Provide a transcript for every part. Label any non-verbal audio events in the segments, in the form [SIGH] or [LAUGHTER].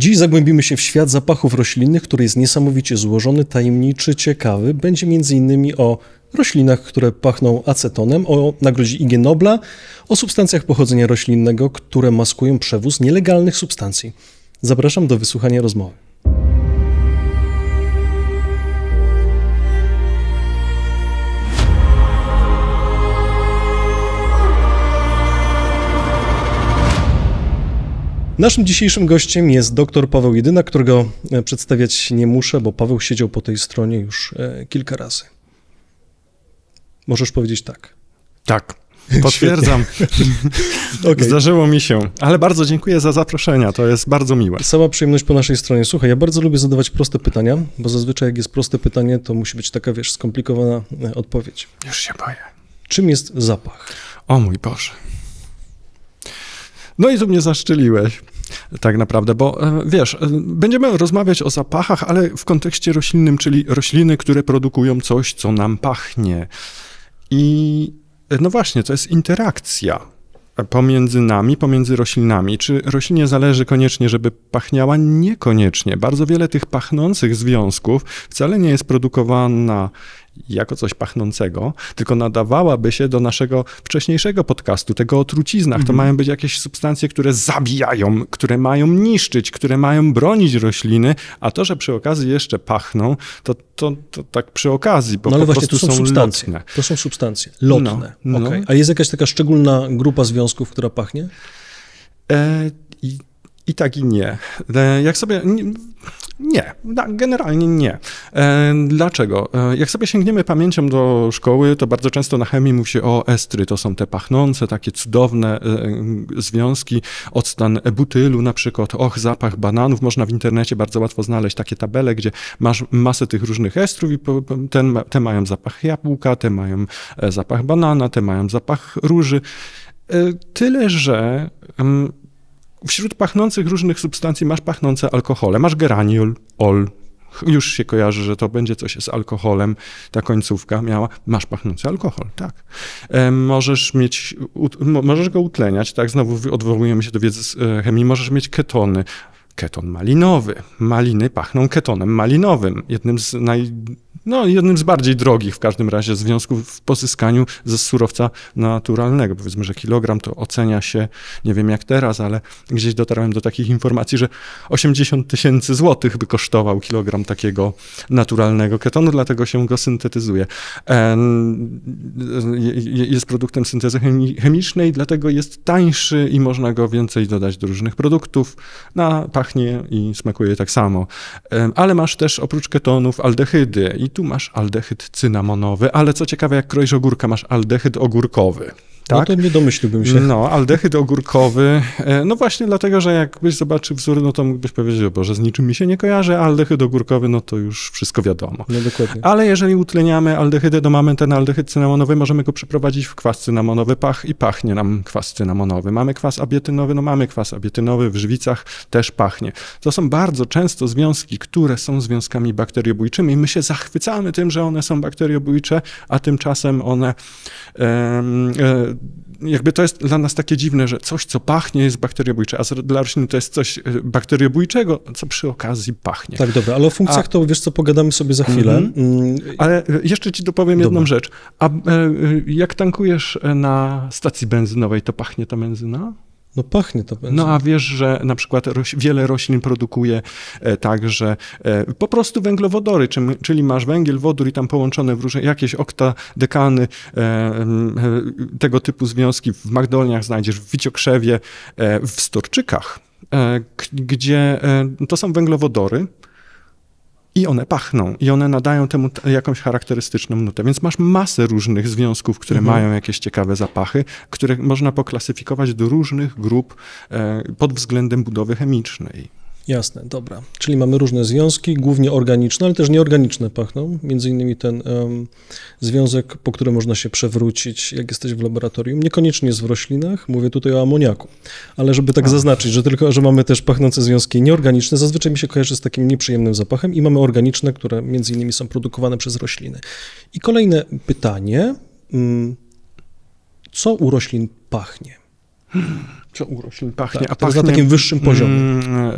Dziś zagłębimy się w świat zapachów roślinnych, który jest niesamowicie złożony, tajemniczy, ciekawy. Będzie m.in. o roślinach, które pachną acetonem, o nagrodzie IG Nobla, o substancjach pochodzenia roślinnego, które maskują przewóz nielegalnych substancji. Zapraszam do wysłuchania rozmowy. Naszym dzisiejszym gościem jest dr Paweł Jedyna, którego e, przedstawiać nie muszę, bo Paweł siedział po tej stronie już e, kilka razy. Możesz powiedzieć tak. Tak. [LAUGHS] Potwierdzam. [LAUGHS] okay. Zdarzyło mi się. Ale bardzo dziękuję za zaproszenia, to jest bardzo miłe. Cała przyjemność po naszej stronie. Słuchaj, ja bardzo lubię zadawać proste pytania, bo zazwyczaj jak jest proste pytanie, to musi być taka, wiesz, skomplikowana e, odpowiedź. Już się boję. Czym jest zapach? O mój Boże. No i tu mnie zaszczyliłeś tak naprawdę, bo e, wiesz, e, będziemy rozmawiać o zapachach, ale w kontekście roślinnym, czyli rośliny, które produkują coś, co nam pachnie. I e, no właśnie, to jest interakcja pomiędzy nami, pomiędzy roślinami. Czy roślinie zależy koniecznie, żeby pachniała? Niekoniecznie. Bardzo wiele tych pachnących związków wcale nie jest produkowana jako coś pachnącego, tylko nadawałaby się do naszego wcześniejszego podcastu, tego o truciznach. To mhm. mają być jakieś substancje, które zabijają, które mają niszczyć, które mają bronić rośliny, a to, że przy okazji jeszcze pachną, to, to, to tak przy okazji, bo no, ale po właśnie, prostu to są, są substancje. Lotne. To są substancje lotne. No, no. A jest jakaś taka szczególna grupa związków, która pachnie? E, i i tak i nie. E, jak sobie. Nie, generalnie nie. E, dlaczego? E, jak sobie sięgniemy pamięcią do szkoły, to bardzo często na chemii mówi się o estry. To są te pachnące, takie cudowne związki, odstan butylu na przykład, och, zapach bananów. Można w internecie bardzo łatwo znaleźć takie tabele, gdzie masz masę tych różnych estrów i ten, te mają zapach jabłka, te mają zapach banana, te mają zapach róży. Tyle, że mm, wśród pachnących różnych substancji masz pachnące alkohole, masz geraniol, ol, już się kojarzy, że to będzie coś z alkoholem, ta końcówka miała, masz pachnący alkohol, tak. E, możesz mieć, u, możesz go utleniać, tak, znowu odwołujemy się do wiedzy z e, chemii, możesz mieć ketony, keton malinowy. Maliny pachną ketonem malinowym, jednym z naj no, jednym z bardziej drogich w każdym razie związków w pozyskaniu ze surowca naturalnego. Powiedzmy, że kilogram to ocenia się, nie wiem jak teraz, ale gdzieś dotarłem do takich informacji, że 80 tysięcy złotych by kosztował kilogram takiego naturalnego ketonu, dlatego się go syntetyzuje. E, jest produktem syntezy chemicznej, dlatego jest tańszy i można go więcej dodać do różnych produktów. Na, pachnie i smakuje tak samo. Ale masz też oprócz ketonów aldehydy i tu masz aldehyd cynamonowy, ale co ciekawe, jak kroisz ogórka, masz aldehyd ogórkowy. No tak? No to nie domyśliłbym się. No, aldehyd ogórkowy, e, no właśnie dlatego, że jakbyś zobaczył wzór, no to mógłbyś powiedzieć, o że z niczym mi się nie kojarzy, aldehyd ogórkowy, no to już wszystko wiadomo. No dokładnie. Ale jeżeli utleniamy aldehydę, to mamy ten aldehyd cynamonowy, możemy go przeprowadzić w kwas cynamonowy, pach i pachnie nam kwas cynamonowy. Mamy kwas abietynowy, no mamy kwas abietynowy, w żwicach też pachnie. To są bardzo często związki, które są związkami bakteriobójczymi. My się zachwycamy tym, że one są bakteriobójcze, a tymczasem one... Yy, yy, jakby to jest dla nas takie dziwne, że coś, co pachnie, jest bakteriobójcze, a dla roślin to jest coś e, bakteriobójczego, co przy okazji pachnie. Tak, dobra, ale o funkcjach a... to wiesz co, pogadamy sobie za chwilę. Mhm. Mm -hmm. Ale e, jeszcze ci dopowiem dobra. jedną rzecz. A e, jak tankujesz na stacji benzynowej, to pachnie ta benzyna? No pachnie to będzie. No a wiesz, że na przykład roś, wiele roślin produkuje e, także e, po prostu węglowodory, czyli masz węgiel, wodór i tam połączone w różne, jakieś okta, dekany, e, e, tego typu związki w magdolniach znajdziesz, w wiciokrzewie, e, w storczykach, e, gdzie to są węglowodory, i one pachną, i one nadają temu jakąś charakterystyczną nutę. Więc masz masę różnych związków, które mhm. mają jakieś ciekawe zapachy, które można poklasyfikować do różnych grup e, pod względem budowy chemicznej. Jasne, dobra. Czyli mamy różne związki, głównie organiczne, ale też nieorganiczne pachną. Między innymi ten um, związek, po którym można się przewrócić, jak jesteś w laboratorium. Niekoniecznie jest w roślinach, mówię tutaj o amoniaku. Ale żeby tak A. zaznaczyć, że tylko, że mamy też pachnące związki nieorganiczne, zazwyczaj mi się kojarzy z takim nieprzyjemnym zapachem i mamy organiczne, które między innymi są produkowane przez rośliny. I kolejne pytanie. Mm, co u roślin pachnie? Hmm. [LAUGHS] Co uroślin pachnie, tak, a pachnie... na takim wyższym mm, poziomie. Mm,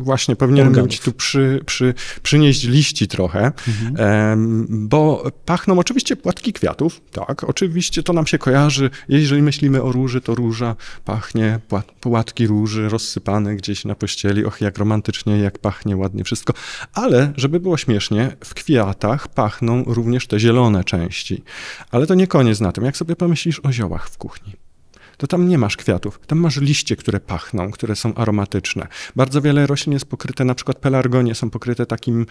właśnie, powinienem ci tu przy, przy, przynieść liści trochę, mhm. bo pachną oczywiście płatki kwiatów, tak, oczywiście to nam się kojarzy, jeżeli myślimy o róży, to róża pachnie, płatki róży rozsypane gdzieś na pościeli, och jak romantycznie, jak pachnie ładnie wszystko, ale żeby było śmiesznie, w kwiatach pachną również te zielone części, ale to nie koniec na tym, jak sobie pomyślisz o ziołach w kuchni to tam nie masz kwiatów. Tam masz liście, które pachną, które są aromatyczne. Bardzo wiele roślin jest pokryte, na przykład pelargonie są pokryte takim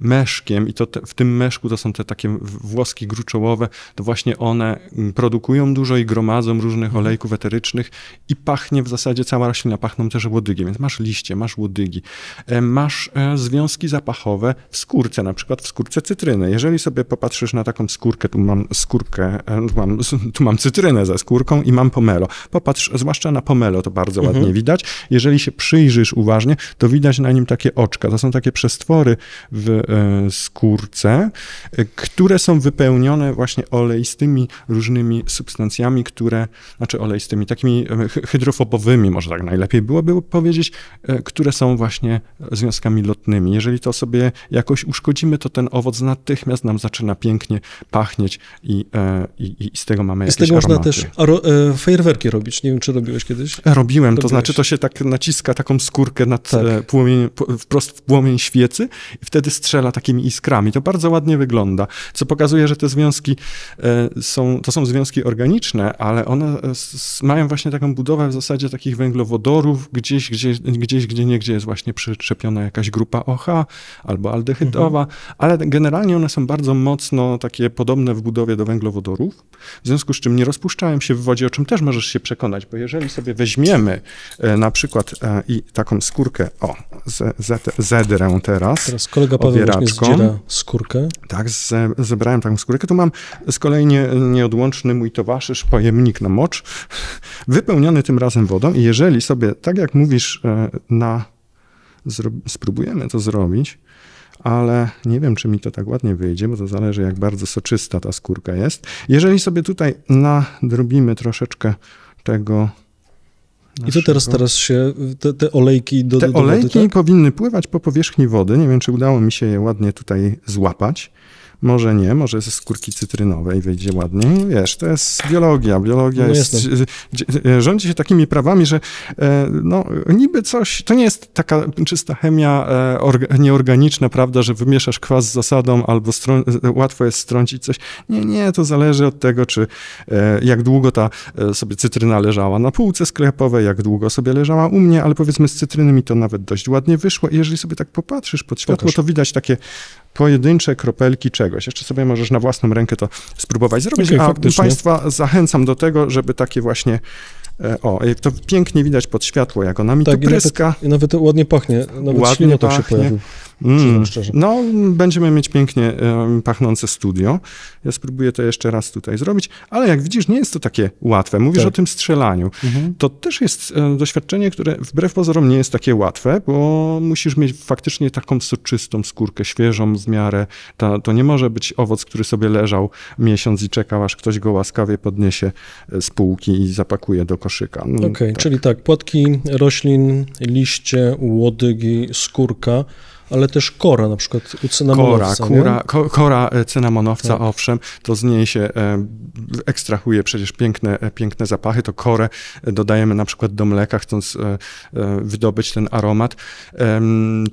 meszkiem i to te, w tym meszku to są te takie włoski gruczołowe. To właśnie one mm, produkują dużo i gromadzą różnych mhm. olejków eterycznych i pachnie w zasadzie cała roślina, pachną też łodygiem, więc masz liście, masz łodygi. E, masz e, związki zapachowe w skórce, na przykład w skórce cytryny. Jeżeli sobie popatrzysz na taką skórkę, tu mam skórkę, e, tu mam, [LAUGHS] tu mam cytrynę ze skórką i mam pomelo, pomelo. Popatrz, zwłaszcza na pomelo to bardzo mhm. ładnie widać. Jeżeli się przyjrzysz uważnie, to widać na nim takie oczka. To są takie przestwory w e, skórce, e, które są wypełnione właśnie oleistymi różnymi substancjami, które, znaczy oleistymi, takimi e, hydrofobowymi, może tak najlepiej byłoby powiedzieć, które są właśnie związkami lotnymi. Jeżeli to sobie jakoś uszkodzimy, to ten owoc natychmiast nam zaczyna pięknie pachnieć i, i, i z tego mamy jakieś Z tego można aromaty. też cukierki robić. Nie wiem, czy robiłeś kiedyś? Robiłem, robiłeś. to znaczy to się tak naciska taką skórkę nad tak. E, płomień, wprost w płomień świecy i wtedy strzela takimi iskrami. To bardzo ładnie wygląda, co pokazuje, że te związki e, są, to są związki organiczne, ale one e, mają właśnie taką budowę w zasadzie takich węglowodorów, gdzieś, gdzieś, gdzieś gdzie nie, gdzie jest właśnie przyczepiona jakaś grupa OH albo aldehydowa, mhm. ale generalnie one są bardzo mocno takie podobne w budowie do węglowodorów, w związku z czym nie rozpuszczają się w wodzie, o czym też możesz możesz się przekonać, bo jeżeli sobie weźmiemy e, na przykład e, i taką skórkę, o, z, z, zedrę teraz. Teraz kolega Paweł mi skórkę. Tak, zebrałem taką skórkę. Tu mam z kolei nie, nieodłączny mój towarzysz, pojemnik na mocz, [LAUGHS] wypełniony tym razem wodą i jeżeli sobie, tak jak mówisz, e, na, zro, spróbujemy to zrobić, ale nie wiem, czy mi to tak ładnie wyjdzie, bo to zależy, jak bardzo soczysta ta skórka jest. Jeżeli sobie tutaj nadrobimy troszeczkę tego i to teraz, teraz się, te, te olejki do, te do olejki tak? powinny pływać po powierzchni wody. Nie wiem, czy udało mi się je ładnie tutaj złapać może nie, może ze skórki cytrynowej wyjdzie ładniej. Wiesz, to jest biologia. Biologia no jest, e, rządzi się takimi prawami, że e, no, niby coś, to nie jest taka czysta chemia e, nieorganiczna, prawda, że wymieszasz kwas z zasadą albo łatwo jest strącić coś. Nie, nie, to zależy od tego, czy jak długo ta sobie cytryna leżała na półce sklepowej, jak długo sobie leżała u mnie, ale powiedzmy z cytryny mi to nawet dość ładnie wyszło. I jeżeli sobie tak popatrzysz pod światło, Pokaż. to widać takie pojedyncze kropelki czegoś. Jeszcze sobie możesz na własną rękę to spróbować zrobić, okay, a faktycznie. Państwa zachęcam do tego, żeby takie właśnie e, o, to pięknie widać pod światło, jak ona mi tak, pryska. I nawet, i nawet ładnie pachnie, nawet ładnie to tak pachnie. się Mm. Szczerze. No, będziemy mieć pięknie pachnące studio. Ja spróbuję to jeszcze raz tutaj zrobić, ale jak widzisz, nie jest to takie łatwe. Mówisz tak. o tym strzelaniu. Mhm. To też jest e, doświadczenie, które wbrew pozorom nie jest takie łatwe, bo musisz mieć faktycznie taką soczystą skórkę, świeżą w miarę. Ta, to nie może być owoc, który sobie leżał miesiąc i czekał, aż ktoś go łaskawie podniesie e, z półki i zapakuje do koszyka. No, Okej, okay, tak. czyli tak, płatki roślin, liście, łodygi, skórka ale też kora na przykład u cynamonowca. Kora, kura, kora e, cynamonowca, tak. owszem, to z niej się e, ekstrahuje przecież piękne, e, piękne zapachy, to korę dodajemy na przykład do mleka, chcąc wydobyć ten aromat.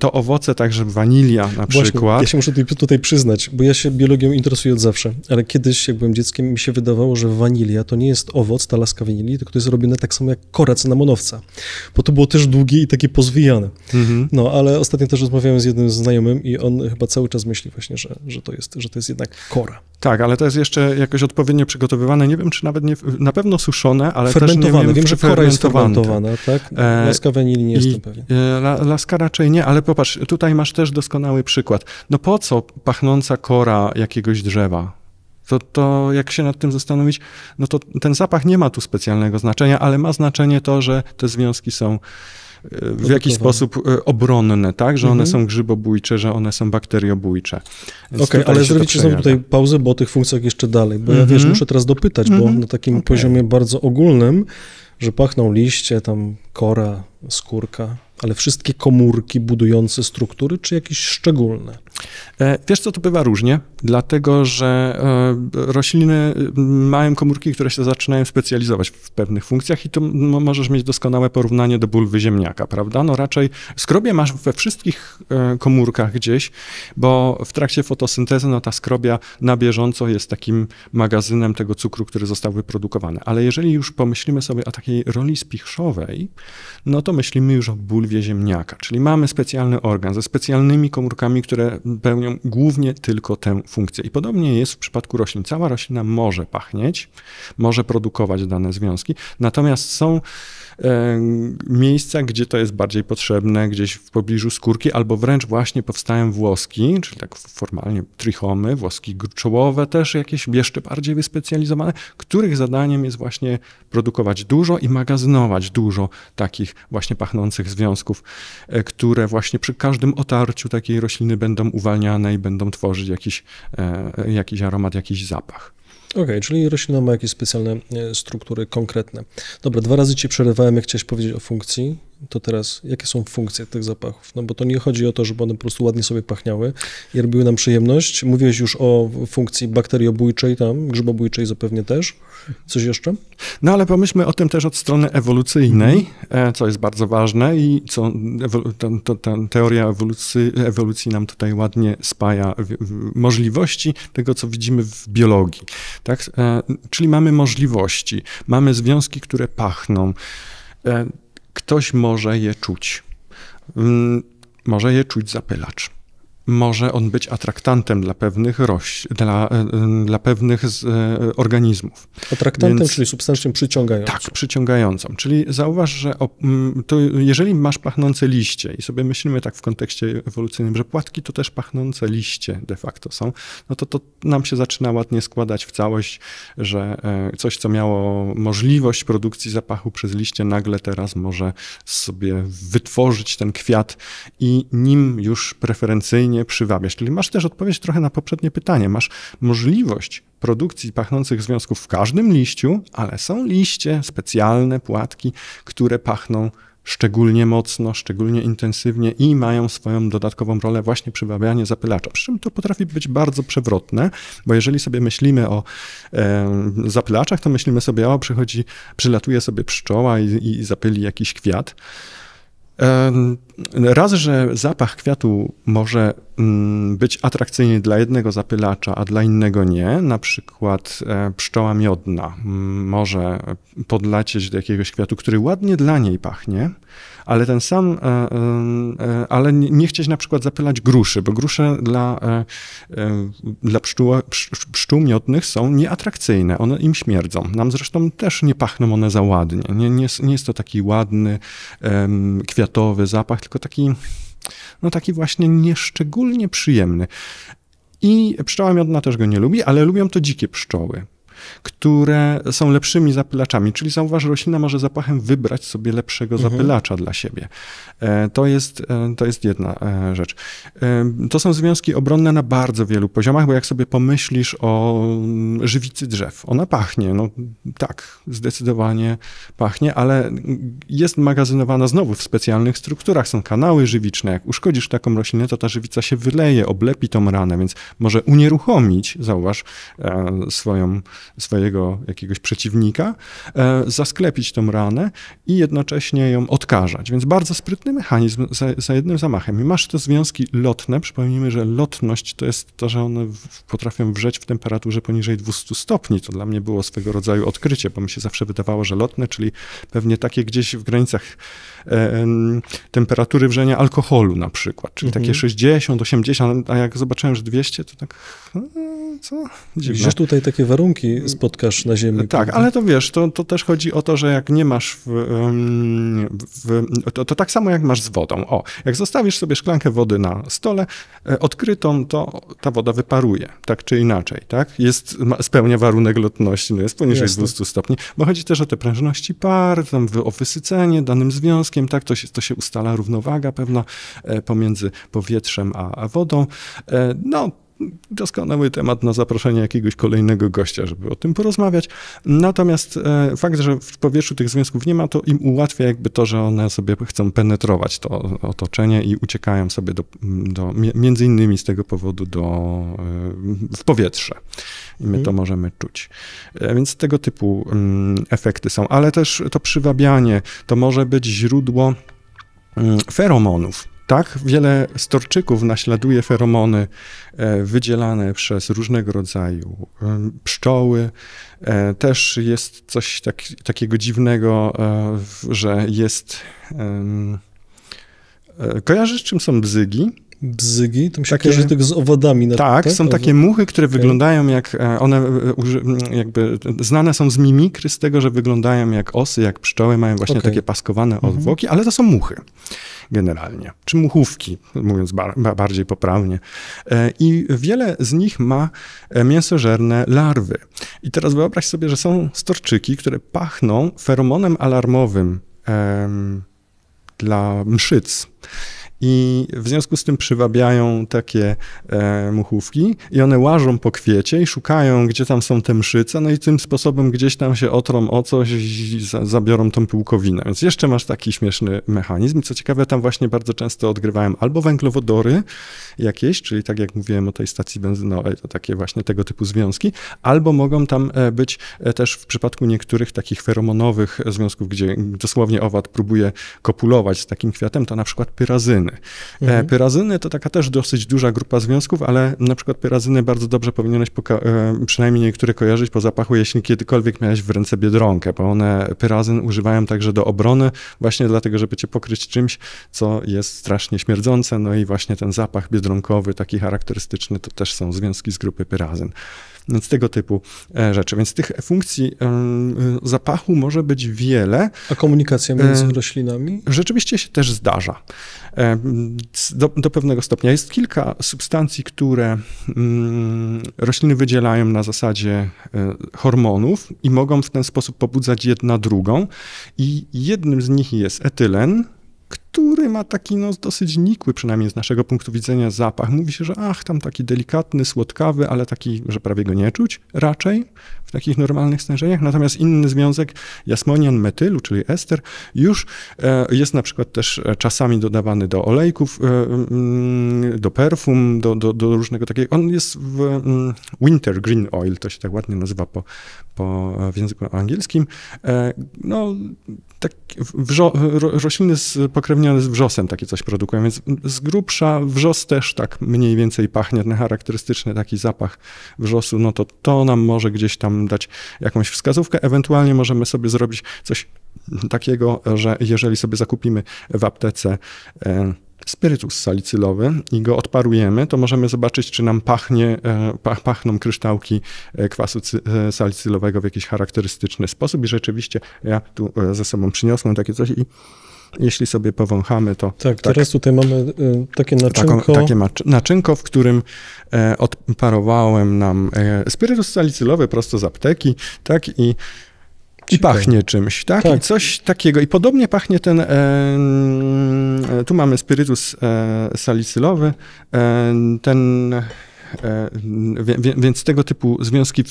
To owoce, także wanilia na Właśnie, przykład. Ja się muszę tutaj, tutaj przyznać, bo ja się biologią interesuję od zawsze, ale kiedyś, jak byłem dzieckiem, mi się wydawało, że wanilia to nie jest owoc, ta laska wanilii, tylko to jest robione tak samo jak kora cynamonowca, bo to było też długie i takie pozwijane. Mhm. No, ale ostatnio też rozmawiałem z z jednym znajomym i on chyba cały czas myśli właśnie, że, że, to, jest, że to jest jednak kora. Tak, ale to jest jeszcze jakoś odpowiednio przygotowywane. Nie wiem, czy nawet nie, na pewno suszone, ale fermentowane. też nie wiem, wiem że kora jest fermentowana, tak? E, laska wanili nie jestem pewien. E, laska raczej nie, ale popatrz, tutaj masz też doskonały przykład. No po co pachnąca kora jakiegoś drzewa? To, to jak się nad tym zastanowić, no to ten zapach nie ma tu specjalnego znaczenia, ale ma znaczenie to, że te związki są w jakiś sposób e, obronne, tak? Że one mhm. są grzybobójcze, że one są bakteriobójcze. Okej, okay, ale zrobicie sobie tutaj pauzę, bo o tych funkcjach jeszcze dalej, bo mhm. ja wiesz, muszę teraz dopytać, mhm. bo na takim okay. poziomie bardzo ogólnym, że pachną liście, tam kora, skórka, ale wszystkie komórki budujące struktury, czy jakieś szczególne? E, wiesz co, to bywa różnie, dlatego że e, rośliny mają komórki, które się zaczynają specjalizować w pewnych funkcjach i tu możesz mieć doskonałe porównanie do bulwy ziemniaka, prawda? No raczej skrobie masz we wszystkich e, komórkach gdzieś, bo w trakcie fotosyntezy no ta skrobia na bieżąco jest takim magazynem tego cukru, który został wyprodukowany. Ale jeżeli już pomyślimy sobie o takiej roli spichrzowej, no to myślimy już o bulwie ziemniaka, czyli mamy specjalny organ ze specjalnymi komórkami, które pełnią głównie tylko tę funkcję. I podobnie jest w przypadku roślin. Cała roślina może pachnieć, może produkować dane związki, natomiast są miejsca, gdzie to jest bardziej potrzebne, gdzieś w pobliżu skórki, albo wręcz właśnie powstają włoski, czyli tak formalnie trichomy, włoski czołowe też jakieś jeszcze bardziej wyspecjalizowane, których zadaniem jest właśnie produkować dużo i magazynować dużo takich właśnie pachnących związków, e, które właśnie przy każdym otarciu takiej rośliny będą uwalniane i będą tworzyć jakiś, e, jakiś aromat, jakiś zapach. Okej, okay, czyli roślina ma jakieś specjalne e, struktury konkretne. Dobra, dwa razy ci przerywałem, jak chciałeś powiedzieć o funkcji to teraz jakie są funkcje tych zapachów? No bo to nie chodzi o to, żeby one po prostu ładnie sobie pachniały i robiły nam przyjemność. Mówiłeś już o funkcji bakteriobójczej tam, grzybobójczej zapewnie też. Coś jeszcze? No ale pomyślmy o tym też od strony ewolucyjnej, mhm. co jest bardzo ważne i co ta, ta, ta teoria ewolucji, ewolucji nam tutaj ładnie spaja w, w możliwości tego, co widzimy w biologii. Tak? E, czyli mamy możliwości, mamy związki, które pachną. E, ktoś może je czuć. Mm, może je czuć zapylacz może on być atraktantem dla pewnych roślin, dla, e, e, dla pewnych z, e, organizmów. Atraktantem, Więc, czyli substancją przyciągającą. Tak, przyciągającą. Czyli zauważ, że o, to jeżeli masz pachnące liście i sobie myślimy tak w kontekście ewolucyjnym, że płatki to też pachnące liście de facto są, no to to nam się zaczyna ładnie składać w całość, że coś, co miało możliwość produkcji zapachu przez liście, nagle teraz może sobie wytworzyć ten kwiat i nim już preferencyjnie mnie Czyli masz też odpowiedź trochę na poprzednie pytanie. Masz możliwość produkcji pachnących związków w każdym liściu, ale są liście, specjalne płatki, które pachną szczególnie mocno, szczególnie intensywnie i mają swoją dodatkową rolę właśnie przywabianie zapylacza. Przy czym to potrafi być bardzo przewrotne, bo jeżeli sobie myślimy o e, zapylaczach, to myślimy sobie, o przychodzi, przylatuje sobie pszczoła i, i zapyli jakiś kwiat raz, że zapach kwiatu może mm, być atrakcyjny dla jednego zapylacza, a dla innego nie, na przykład e, pszczoła miodna mm, może podlacieć do jakiegoś kwiatu, który ładnie dla niej pachnie, ale ten sam, e, e, ale nie chcieć na przykład zapylać gruszy, bo grusze dla, dla pszczół, pszczół miodnych są nieatrakcyjne, one im śmierdzą. Nam zresztą też nie pachną one za ładnie, nie, nie, nie jest to taki ładny, kwiatowy zapach, tylko taki, no taki właśnie nieszczególnie przyjemny. I pszczoła miodna też go nie lubi, ale lubią to dzikie pszczoły które są lepszymi zapylaczami. Czyli zauważ, roślina może zapachem wybrać sobie lepszego mhm. zapylacza dla siebie. E, to jest, e, to jest jedna e, rzecz. To są związki obronne na bardzo wielu poziomach, bo jak sobie pomyślisz o mm, żywicy drzew, ona pachnie, no tak, zdecydowanie pachnie, ale jest magazynowana znowu w specjalnych strukturach. Są kanały żywiczne. Jak uszkodzisz taką roślinę, to ta żywica się wyleje, oblepi tą ranę, więc może unieruchomić, zauważ, swoją swojego jakiegoś przeciwnika, e, zasklepić tą ranę i jednocześnie ją odkażać. Więc bardzo sprytny mechanizm za, za jednym zamachem. I masz te związki lotne. Przypomnijmy, że lotność to jest to, że one potrafią wrzeć w temperaturze poniżej 200 stopni. To dla mnie było swego rodzaju odkrycie, bo mi się zawsze wydawało, że lotne, czyli pewnie takie gdzieś w granicach e, temperatury wrzenia alkoholu na przykład, czyli mhm. takie 60, 80, a jak zobaczyłem, że 200, to tak hmm, co? Dziwne. tutaj takie warunki, spotkasz na ziemi. Tak, prawda? ale to wiesz, to, to też chodzi o to, że jak nie masz w, w, to, to tak samo jak masz z wodą. O, jak zostawisz sobie szklankę wody na stole, e, odkrytą, to ta woda wyparuje, tak czy inaczej, tak? Jest, ma, spełnia warunek lotności, no jest poniżej Jasne. 200 stopni, bo chodzi też o te prężności par, tam o wysycenie danym związkiem, tak? To się, to się ustala równowaga pewna e, pomiędzy powietrzem a, a wodą. E, no, doskonały temat na zaproszenie jakiegoś kolejnego gościa, żeby o tym porozmawiać. Natomiast e, fakt, że w powietrzu tych związków nie ma, to im ułatwia jakby to, że one sobie chcą penetrować to otoczenie i uciekają sobie do, do między innymi z tego powodu do, e, w powietrze. I my to mhm. możemy czuć. E, więc tego typu mm, efekty są. Ale też to przywabianie to może być źródło mm, feromonów tak wiele storczyków naśladuje feromony e, wydzielane przez różnego rodzaju e, pszczoły. E, też jest coś tak, takiego dziwnego, że jest. Kojarzysz, czym są bzygi? Bzygi? To się takie, kojarzy tylko z owadami. Na, tak, tak, są takie muchy, które okay. wyglądają jak, one jakby znane są z mimikry z tego, że wyglądają jak osy, jak pszczoły, mają właśnie okay. takie paskowane mhm. odwłoki, mm -hmm. ale to są muchy generalnie, czy muchówki, mówiąc bar bardziej poprawnie. E, I wiele z nich ma e, mięsożerne larwy. I teraz wyobraź sobie, że są storczyki, które pachną feromonem alarmowym em, dla mszyc i w związku z tym przywabiają takie e, muchówki i one łażą po kwiecie i szukają, gdzie tam są te mszyce, no i tym sposobem gdzieś tam się otrą o coś i za, zabiorą tą pyłkowinę. Więc jeszcze masz taki śmieszny mechanizm. Co ciekawe, tam właśnie bardzo często odgrywałem albo węglowodory jakieś, czyli tak jak mówiłem o tej stacji benzynowej, to takie właśnie tego typu związki, albo mogą tam e, być e, też w przypadku niektórych takich feromonowych związków, gdzie dosłownie owad próbuje kopulować z takim kwiatem, to na przykład pyrazyny pyrazyny. E, mhm. Pyrazyny to taka też dosyć duża grupa związków, ale na przykład pyrazyny bardzo dobrze powinieneś e, przynajmniej niektóre kojarzyć po zapachu, jeśli kiedykolwiek miałeś w ręce biedronkę, bo one pyrazyn używają także do obrony, właśnie dlatego, żeby cię pokryć czymś, co jest strasznie śmierdzące, no i właśnie ten zapach biedronkowy, taki charakterystyczny, to też są związki z grupy pyrazyn. Więc no, tego typu e, rzeczy. Więc tych funkcji e, e, zapachu może być wiele. A komunikacja między roślinami? Rzeczywiście się też zdarza. Do, do pewnego stopnia. Jest kilka substancji, które mm, rośliny wydzielają na zasadzie hormonów i mogą w ten sposób pobudzać jedna drugą. I jednym z nich jest etylen, który ma taki no, dosyć nikły, przynajmniej z naszego punktu widzenia, zapach. Mówi się, że ach, tam taki delikatny, słodkawy, ale taki, że prawie go nie czuć raczej w takich normalnych stężeniach. Natomiast inny związek jasmonian metylu, czyli ester, już e, jest na przykład też e, czasami dodawany do olejków, e, mm, do perfum, do, do, do różnego takiego. On jest w mm, winter green oil, to się tak ładnie nazywa po, po, w języku angielskim. No, tak, w, w, rośliny z pokrewnymi Głównie z wrzosem takie coś produkują, więc z grubsza wrzos też tak mniej więcej pachnie, ten charakterystyczny taki zapach wrzosu, no to to nam może gdzieś tam dać jakąś wskazówkę. Ewentualnie możemy sobie zrobić coś takiego, że jeżeli sobie zakupimy w aptece e, spirytus salicylowy i go odparujemy, to możemy zobaczyć, czy nam pachnie, e, pach, pachną kryształki e, kwasu salicylowego w jakiś charakterystyczny sposób. I rzeczywiście ja tu ze sobą przyniosłem takie coś i jeśli sobie powąchamy, to... Tak, tak teraz tutaj mamy y, takie naczynko. Taką, takie naczynko, w którym e, odparowałem nam e, spirytus salicylowy prosto z apteki, tak, i i pachnie czymś, tak? tak? I coś takiego. I podobnie pachnie ten. E, e tu mamy spirytus e, salicylowy. E, ten E, więc tego typu związki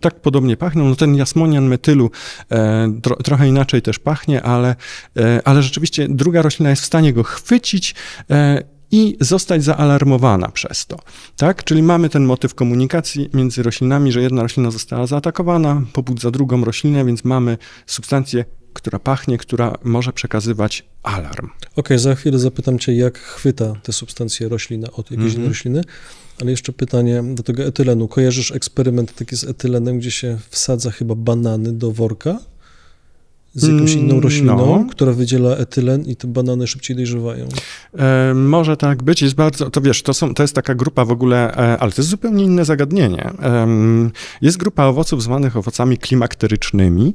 tak podobnie pachną. No ten jasmonian metylu e, trochę inaczej też pachnie, ale, e, ale rzeczywiście druga roślina jest w stanie go chwycić i zostać zaalarmowana przez to. Tak? Czyli mamy ten motyw komunikacji między roślinami, że jedna roślina została zaatakowana, pobudza drugą roślinę, więc mamy substancję, która pachnie, która może przekazywać alarm. Okej, okay, za chwilę zapytam Cię, jak chwyta te substancje roślina od jakiejś mm -hmm. rośliny. Ale jeszcze pytanie do tego etylenu. Kojarzysz eksperyment taki z etylenem, gdzie się wsadza chyba banany do worka? z jakąś inną mm, rośliną, no. która wydziela etylen i te banany szybciej dojrzewają. E, może tak być, jest bardzo, to wiesz, to, są, to jest taka grupa w ogóle, e, ale to jest zupełnie inne zagadnienie. E, jest grupa owoców zwanych owocami klimakterycznymi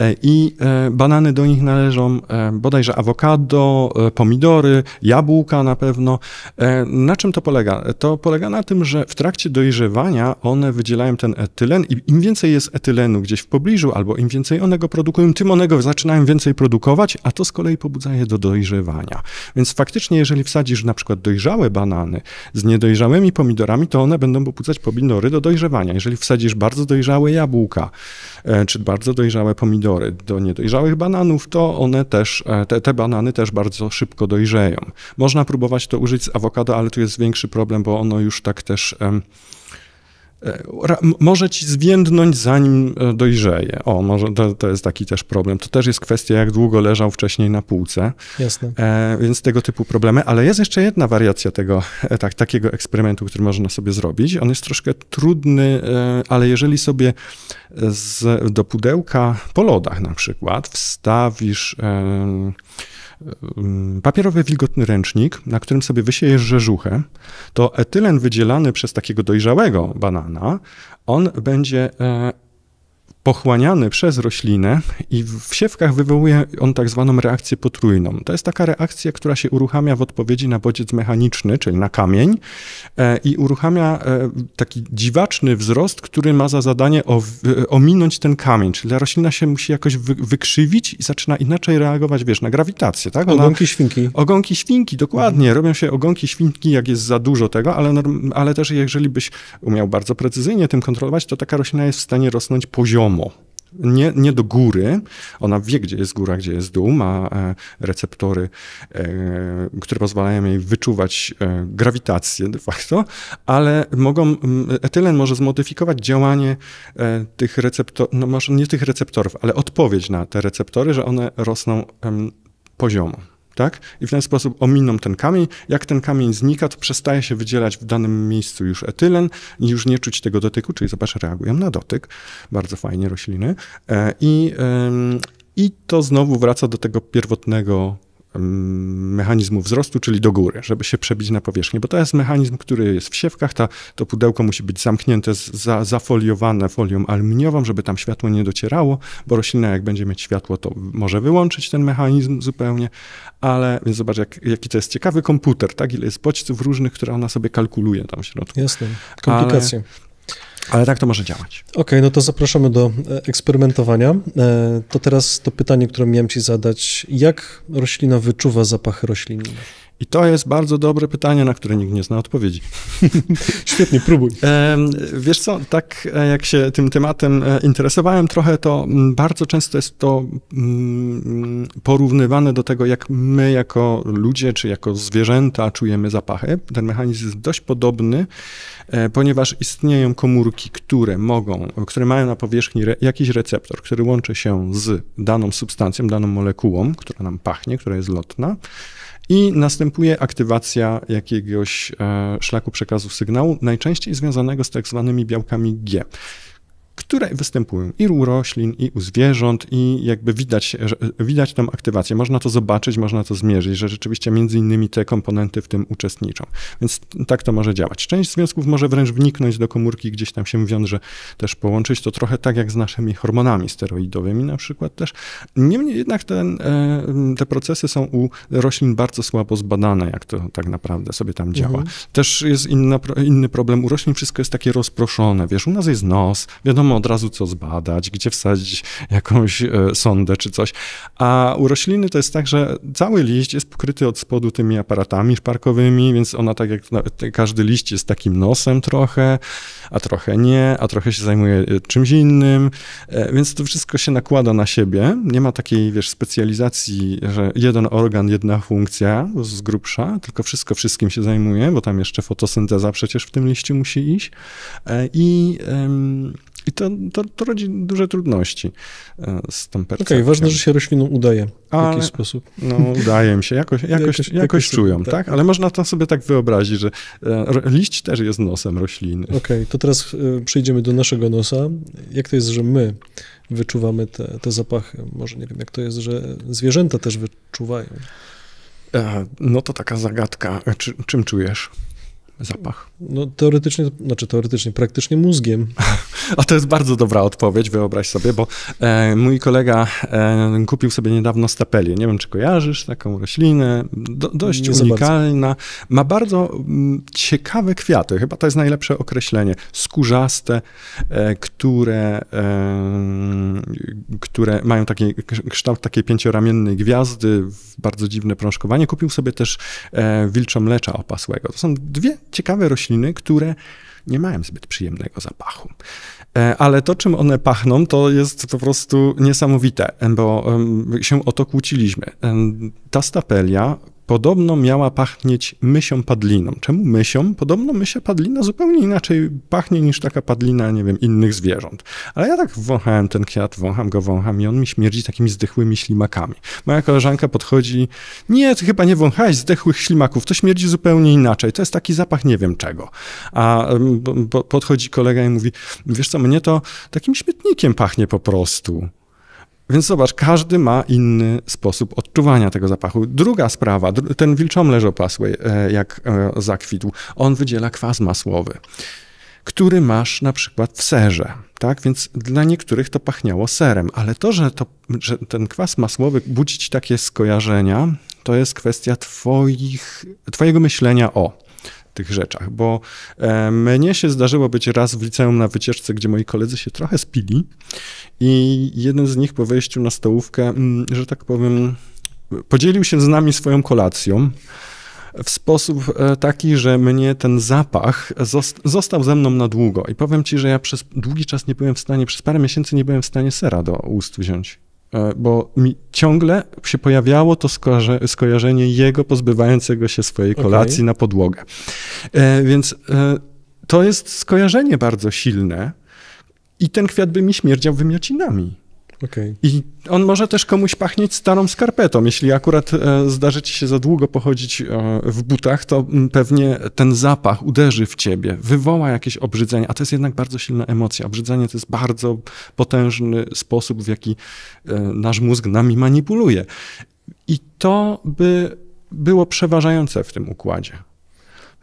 e, i e, banany do nich należą e, bodajże awokado, pomidory, jabłka na pewno. Na czym to polega? To polega na tym, że w trakcie dojrzewania one wydzielają ten etylen i im więcej jest etylenu gdzieś w pobliżu albo im więcej one go produkują, tym one go tego zaczynają więcej produkować, a to z kolei pobudza je do dojrzewania. Więc faktycznie, jeżeli wsadzisz na przykład dojrzałe banany z niedojrzałymi pomidorami, to one będą pobudzać pomidory do dojrzewania. Jeżeli wsadzisz bardzo dojrzałe jabłka, e, czy bardzo dojrzałe pomidory do niedojrzałych bananów, to one też, e, te, te banany też bardzo szybko dojrzeją. Można próbować to użyć z awokado, ale tu jest większy problem, bo ono już tak też E, może ci zwiędnąć zanim e, dojrzeje. O, może to, to, jest taki też problem. To też jest kwestia, jak długo leżał wcześniej na półce. Jasne. E, więc tego typu problemy. Ale jest jeszcze jedna wariacja tego, e, tak, takiego eksperymentu, który można sobie zrobić. On jest troszkę trudny, ale jeżeli sobie z, do pudełka po lodach na przykład wstawisz... E, Mm, papierowy wilgotny ręcznik, na którym sobie wysiejesz rzeżuchę, to etylen wydzielany przez takiego dojrzałego banana, on będzie e, pochłaniany przez roślinę i w siewkach wywołuje on tak zwaną reakcję potrójną. To jest taka reakcja, która się uruchamia w odpowiedzi na bodziec mechaniczny, czyli na kamień e, i uruchamia e, taki dziwaczny wzrost, który ma za zadanie ominąć ten kamień, czyli roślina się musi jakoś wykrzywić i zaczyna inaczej reagować, wiesz, na grawitację, tak? Ona, ogonki świnki. Ogonki świnki, dokładnie. Mhm. Robią się ogonki świnki, jak jest za dużo tego, ale, ale też jeżeli byś umiał bardzo precyzyjnie tym kontrolować, to taka roślina jest w stanie rosnąć poziomo samo. Nie, nie do góry, ona wie, gdzie jest góra, gdzie jest dół, ma e, receptory, e, które pozwalają jej wyczuwać e, grawitację de facto, ale mogą, etylen może zmodyfikować działanie tych receptorów, no może nie tych receptorów, ale odpowiedź na te receptory, że one rosną poziomo tak? I w ten sposób ominą ten kamień. Jak ten kamień znika, to przestaje się wydzielać w danym miejscu już etylen i już nie czuć tego dotyku, czyli zobacz, reagują na dotyk. Bardzo fajnie rośliny. E, I, i to znowu wraca do tego pierwotnego mechanizmu wzrostu, czyli do góry, żeby się przebić na powierzchnię, bo to jest mechanizm, który jest w siewkach, ta, to pudełko musi być zamknięte, za, zafoliowane folią aluminiową, żeby tam światło nie docierało, bo roślina jak będzie mieć światło, to może wyłączyć ten mechanizm zupełnie, ale więc zobacz, jak, jaki to jest ciekawy komputer, tak, ile jest bodźców różnych, które ona sobie kalkuluje tam w środku. Jasne, komplikacje. Ale, ale tak to może działać. Okej, okay, no to zapraszamy do e, eksperymentowania. E, to teraz to pytanie, które miałem Ci zadać. Jak roślina wyczuwa zapachy roślinne? I to jest bardzo dobre pytanie, na które nikt nie zna odpowiedzi. [LAUGHS] Świetnie, próbuj. Wiesz co, tak e, jak się tym tematem e, interesowałem trochę, to mm, bardzo często jest to mm, porównywane do tego, jak my jako ludzie czy jako zwierzęta czujemy zapachy. Ten mechanizm jest dość podobny, e, ponieważ istnieją komórki, które mogą, które mają na powierzchni jakiś receptor, który łączy się z daną substancją, daną molekułą, która nam pachnie, która jest lotna i następuje aktywacja jakiegoś e, szlaku przekazu sygnału, najczęściej związanego z tak zwanymi białkami G które występują i u roślin, i u zwierząt, i jakby widać, widać tą aktywację. Można to zobaczyć, można to zmierzyć, że rzeczywiście między innymi te komponenty w tym uczestniczą. Więc tak to może działać. Część związków może wręcz wniknąć do komórki, gdzieś tam się wiąże też połączyć. To trochę tak jak z naszymi hormonami steroidowymi na przykład też. Niemniej jednak ten, e, te procesy są u roślin bardzo słabo zbadane, jak to tak naprawdę sobie tam działa. Mhm. Też jest inna, inny problem u roślin, wszystko jest takie rozproszone. Wiesz, u nas jest nos, wiadomo, od razu co zbadać, gdzie wsadzić jakąś e, sondę czy coś. A u rośliny to jest tak, że cały liść jest pokryty od spodu tymi aparatami szparkowymi, więc ona tak jak każdy liść jest takim nosem trochę, a trochę nie, a trochę się zajmuje e, czymś innym, e, więc to wszystko się nakłada na siebie. Nie ma takiej, wiesz, specjalizacji, że jeden organ, jedna funkcja z grubsza, tylko wszystko wszystkim się zajmuje, bo tam jeszcze fotosynteza przecież w tym liściu musi iść. I... I to, to, to rodzi duże trudności e, z tą percepcją. Okej, okay, ważne, że się roślinom udaje w Ale, jakiś sposób. No, udaje mi się, jakoś, [LAUGHS] jakoś, jakoś, jakoś czują, tak? tak? Ale można to sobie tak wyobrazić, że e, liść też jest nosem rośliny. Okej, okay, to teraz e, przejdziemy do naszego nosa. Jak to jest, że my wyczuwamy te, te zapachy? Może nie wiem, jak to jest, że zwierzęta też wyczuwają. No to taka zagadka. Czy, czym czujesz? zapach? No teoretycznie, znaczy teoretycznie, praktycznie mózgiem. [LAUGHS] A to jest bardzo dobra odpowiedź, wyobraź sobie, bo e, mój kolega e, kupił sobie niedawno stapelię. Nie wiem, czy kojarzysz taką roślinę, do, dość Nie unikalna. Bardzo. Ma bardzo m, mm, ciekawe kwiaty, chyba to jest najlepsze określenie, skórzaste, e, które, e, które mają taki kształt takiej pięcioramiennej gwiazdy, bardzo dziwne prążkowanie. Kupił sobie też e, mlecza opasłego. To są dwie ciekawe rośliny, które nie mają zbyt przyjemnego zapachu. E, ale to, czym one pachną, to jest po prostu niesamowite, bo się o to kłóciliśmy. Ta stapelia podobno miała pachnieć mysią padliną. Czemu mysią? Podobno mysia padlina zupełnie inaczej pachnie niż taka padlina, nie wiem, innych zwierząt. Ale ja tak wąchałem ten kwiat, wącham go, wącham i on mi śmierdzi takimi zdechłymi ślimakami. Moja koleżanka podchodzi, nie, ty chyba nie wąchałeś zdechłych ślimaków, to śmierdzi zupełnie inaczej, to jest taki zapach nie wiem czego. A podchodzi kolega i mówi, wiesz co, mnie to takim śmietnikiem pachnie po prostu. Więc zobacz, każdy ma inny sposób odczuwania tego zapachu. Druga sprawa, ten wilczomlerz opasły, e, jak e, zakwitł, on wydziela kwas masłowy, który masz na przykład w serze. Tak? Więc dla niektórych to pachniało serem, ale to, że, to, że ten kwas masłowy budzi ci takie skojarzenia, to jest kwestia twoich, twojego myślenia o tych rzeczach, bo e, mnie się zdarzyło być raz w liceum na wycieczce, gdzie moi koledzy się trochę spili i jeden z nich po wejściu na stołówkę, mm, że tak powiem, podzielił się z nami swoją kolacją w sposób e, taki, że mnie ten zapach został ze mną na długo. I powiem ci, że ja przez długi czas nie byłem w stanie, przez parę miesięcy nie byłem w stanie sera do ust wziąć. E, bo mi ciągle się pojawiało to skojarzenie jego pozbywającego się swojej kolacji okay. na podłogę. E, więc e, to jest skojarzenie bardzo silne i ten kwiat by mi śmierdział wymiocinami. Okay. I on może też komuś pachnieć starą skarpetą. Jeśli akurat e, zdarzy ci się za długo pochodzić e, w butach, to pewnie ten zapach uderzy w ciebie, wywoła jakieś obrzydzenie, a to jest jednak bardzo silna emocja. Obrzydzenie to jest bardzo potężny sposób, w jaki e, nasz mózg nami manipuluje. I to by było przeważające w tym układzie.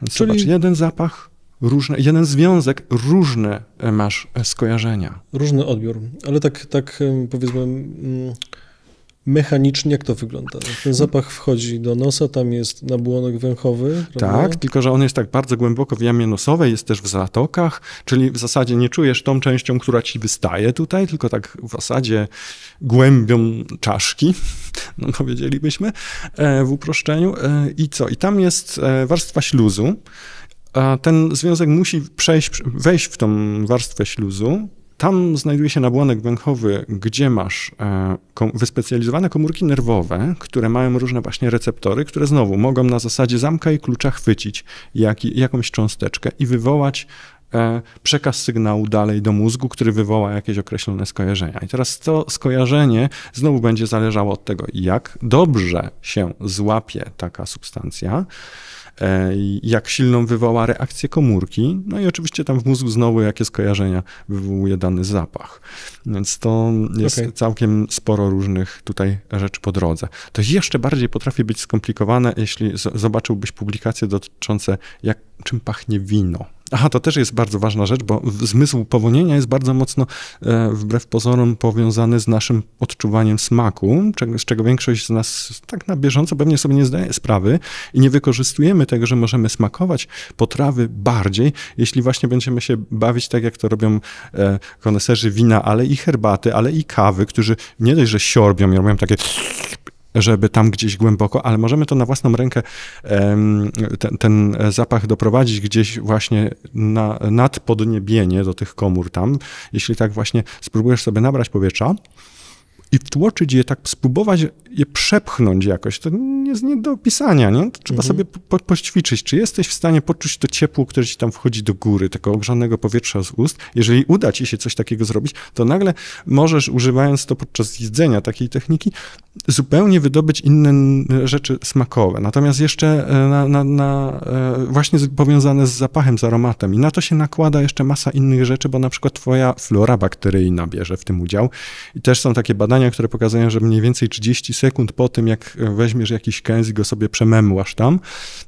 Więc Czyli... Zobacz, jeden zapach różne, jeden związek, różne masz e, skojarzenia. Różny odbiór, ale tak, tak e, powiedzmy mm, mechanicznie jak to wygląda? Ten zapach wchodzi do nosa, tam jest nabłonek węchowy. Prawda? Tak, tylko że on jest tak bardzo głęboko w jamie nosowej, jest też w zatokach, czyli w zasadzie nie czujesz tą częścią, która ci wystaje tutaj, tylko tak w zasadzie głębią czaszki, [LAUGHS] no powiedzielibyśmy e, w uproszczeniu. I co? I tam jest warstwa śluzu, ten związek musi przejść, wejść w tą warstwę śluzu. Tam znajduje się nabłonek węchowy, gdzie masz e, wyspecjalizowane komórki nerwowe, które mają różne właśnie receptory, które znowu mogą na zasadzie zamka i klucza chwycić jak, jakąś cząsteczkę i wywołać e, przekaz sygnału dalej do mózgu, który wywoła jakieś określone skojarzenia. I teraz to skojarzenie znowu będzie zależało od tego, jak dobrze się złapie taka substancja. E, jak silną wywoła reakcję komórki, no i oczywiście tam w mózgu znowu jakie skojarzenia wywołuje dany zapach. Więc to jest okay. całkiem sporo różnych tutaj rzeczy po drodze. To jeszcze bardziej potrafi być skomplikowane, jeśli zobaczyłbyś publikacje dotyczące jak, czym pachnie wino Aha, to też jest bardzo ważna rzecz, bo zmysł powonienia jest bardzo mocno, e, wbrew pozorom, powiązany z naszym odczuwaniem smaku, z czego większość z nas tak na bieżąco pewnie sobie nie zdaje sprawy i nie wykorzystujemy tego, że możemy smakować potrawy bardziej, jeśli właśnie będziemy się bawić tak, jak to robią e, koneserzy wina, ale i herbaty, ale i kawy, którzy nie dość, że siorbią i robią takie żeby tam gdzieś głęboko, ale możemy to na własną rękę ten, ten zapach doprowadzić gdzieś właśnie na, nad podniebienie do tych komór tam. Jeśli tak właśnie spróbujesz sobie nabrać powietrza, i wtłoczyć je, tak spróbować je przepchnąć jakoś, to nie jest nie do opisania, nie? To trzeba mhm. sobie po, poćwiczyć, czy jesteś w stanie poczuć to ciepło, które ci tam wchodzi do góry, tego ogrzanego powietrza z ust. Jeżeli uda ci się coś takiego zrobić, to nagle możesz, używając to podczas jedzenia takiej techniki, zupełnie wydobyć inne rzeczy smakowe. Natomiast jeszcze e, na, na, na e, właśnie powiązane z zapachem, z aromatem i na to się nakłada jeszcze masa innych rzeczy, bo na przykład twoja flora bakteryjna bierze w tym udział i też są takie badania, badania, które pokazują, że mniej więcej 30 sekund po tym, jak weźmiesz jakiś kęs i go sobie przememłasz tam,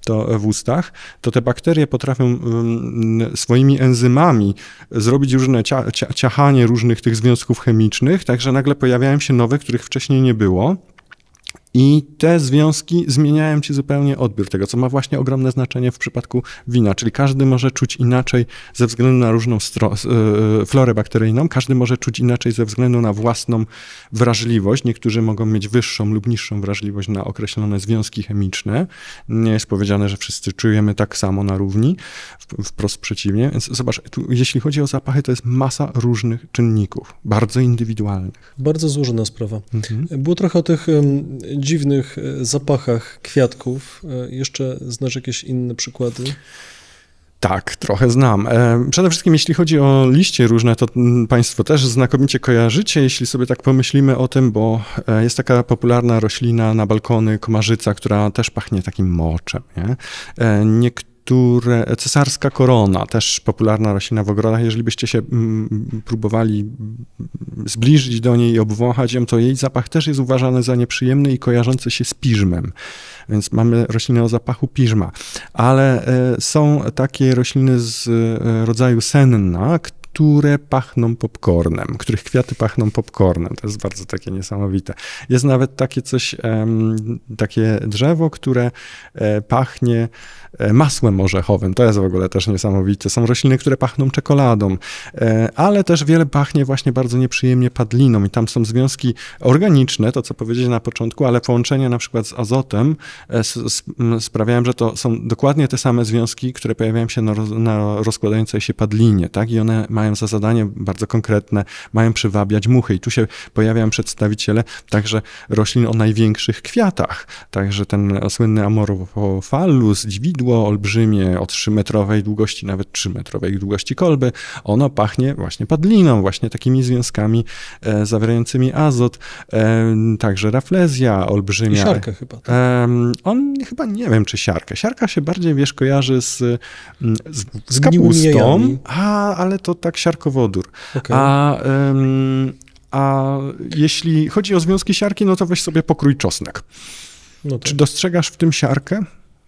to e, w ustach, to te bakterie potrafią mm, swoimi enzymami zrobić różne cia ciachanie różnych tych związków chemicznych, także nagle pojawiają się nowe, których wcześniej nie było. I te związki zmieniają ci zupełnie odbiór tego, co ma właśnie ogromne znaczenie w przypadku wina, czyli każdy może czuć inaczej ze względu na różną e, florę bakteryjną, każdy może czuć inaczej ze względu na własną wrażliwość. Niektórzy mogą mieć wyższą lub niższą wrażliwość na określone związki chemiczne. Nie jest powiedziane, że wszyscy czujemy tak samo na równi, wprost przeciwnie. Więc zobacz, tu, jeśli chodzi o zapachy, to jest masa różnych czynników, bardzo indywidualnych. Bardzo złożona sprawa. Mhm. Było trochę o tych dziwnych e, zapachach kwiatków. E, jeszcze znasz jakieś inne przykłady? Tak, trochę znam. E, przede wszystkim, jeśli chodzi o liście różne, to mm, Państwo też znakomicie kojarzycie, jeśli sobie tak pomyślimy o tym, bo jest taka popularna roślina na balkony, komarzyca, która też pachnie takim moczem. Nie? które, cesarska korona, też popularna roślina w ogrodach, jeżeli byście się mm, mm, próbowali mm, zbliżyć do niej i obwąchać ją, to jej zapach też jest uważany za nieprzyjemny i kojarzący się z piżmem. Więc mamy roślinę o zapachu piżma. Ale e, są takie rośliny z e, rodzaju senna, które pachną popcornem, których kwiaty pachną popcornem. To jest bardzo takie niesamowite. Jest nawet takie coś, takie drzewo, które e, pachnie e, masłem orzechowym. To jest w ogóle też niesamowite. Są rośliny, które pachną czekoladą, e, ale też wiele pachnie właśnie bardzo nieprzyjemnie padliną i tam są związki organiczne, to co powiedzieć na początku, ale połączenia na przykład z azotem sprawiają, że to są dokładnie te same związki, które pojawiają się na, na rozkładającej się padlinie, tak? I one mają mają za zadanie bardzo konkretne, mają przywabiać muchy. I tu się pojawiają przedstawiciele także roślin o największych kwiatach. Także ten słynny amorofallus, dźwidło olbrzymie o 3-metrowej długości, nawet 3-metrowej długości kolby, ono pachnie właśnie padliną, właśnie takimi związkami e, zawierającymi azot. E, także raflezja olbrzymia. I siarkę chyba. Tak? E, on chyba, nie wiem czy siarkę. Siarka się bardziej, wiesz, kojarzy z, mm, z, z kapustą, a, ale to tak jak siarkowodór. Okay. A, a jeśli chodzi o związki siarki, no to weź sobie pokrój czosnek. No tak. Czy dostrzegasz w tym siarkę?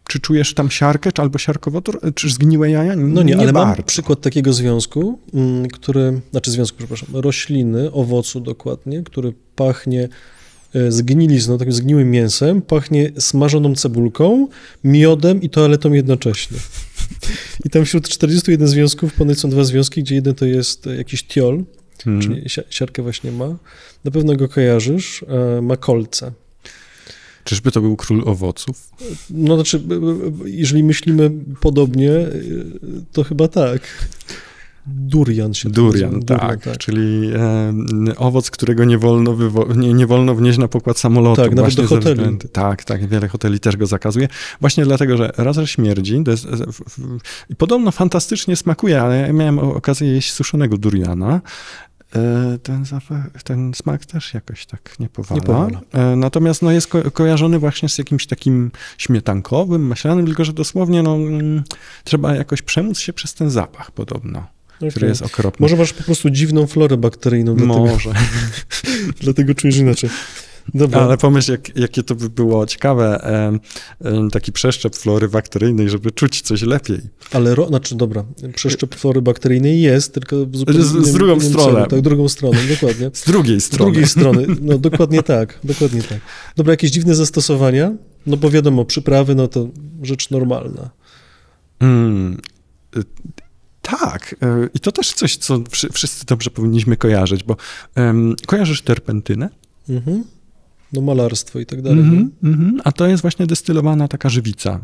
Czy czujesz tam siarkę, czy albo siarkowodór, e, czy zgniłe jaja? No nie, nie ale bardzo. mam przykład takiego związku, mm, który, znaczy związku, przepraszam, rośliny, owocu dokładnie, który pachnie e, zgnilizną, no, takim zgniłym mięsem, pachnie smażoną cebulką, miodem i toaletą jednocześnie. I tam wśród 41 związków ponad są dwa związki, gdzie jeden to jest e, jakiś tiol, hmm. czyli siarkę właśnie ma. Na pewno go kojarzysz, e, ma kolce. Czyżby to był król owoców? No znaczy, e, jeżeli myślimy podobnie, to chyba tak. Durian się tak Durian, tak, Durian, tak. Czyli e, owoc, którego nie wolno, wywo- nie, nie, wolno wnieść na pokład samolotu. Tak, nawet do hoteli. Względu, tak, tak. Wiele hoteli też go zakazuje. Właśnie dlatego, że raz, że śmierdzi, to jest, e, w, w, podobno fantastycznie smakuje, ale ja miałem okazję jeść suszonego duriana e, ten, zapach, ten smak też jakoś tak nie powala. Nie powala. E, natomiast no, jest ko- kojarzony właśnie z jakimś takim śmietankowym, maślanym, tylko że dosłownie no, mm, trzeba jakoś przemóc się przez ten zapach podobno okay. który jest okropny. Może masz po prostu dziwną florę bakteryjną. Może. Dlatego, [LAUGHS] dlatego czujesz inaczej. Dobra. Ale pomyśl, jak, jakie to by było ciekawe, taki przeszczep flory bakteryjnej, żeby czuć coś lepiej. Ale, ro, znaczy, dobra, przeszczep flory bakteryjnej jest, tylko zupełnie z, z drugą stroną. Tak, drugą stroną, dokładnie. Z drugiej strony. Z drugiej strony, no [LAUGHS] dokładnie tak, dokładnie tak. Dobra, jakieś dziwne zastosowania? No bo wiadomo, przyprawy, no to rzecz normalna. Hmm. Tak, e, i to też coś, co wszyscy dobrze powinniśmy kojarzyć, bo um, kojarzysz terpentynę? Mhm. No malarstwo i tak dalej. Mhm, mhm. A to jest właśnie destylowana taka żywica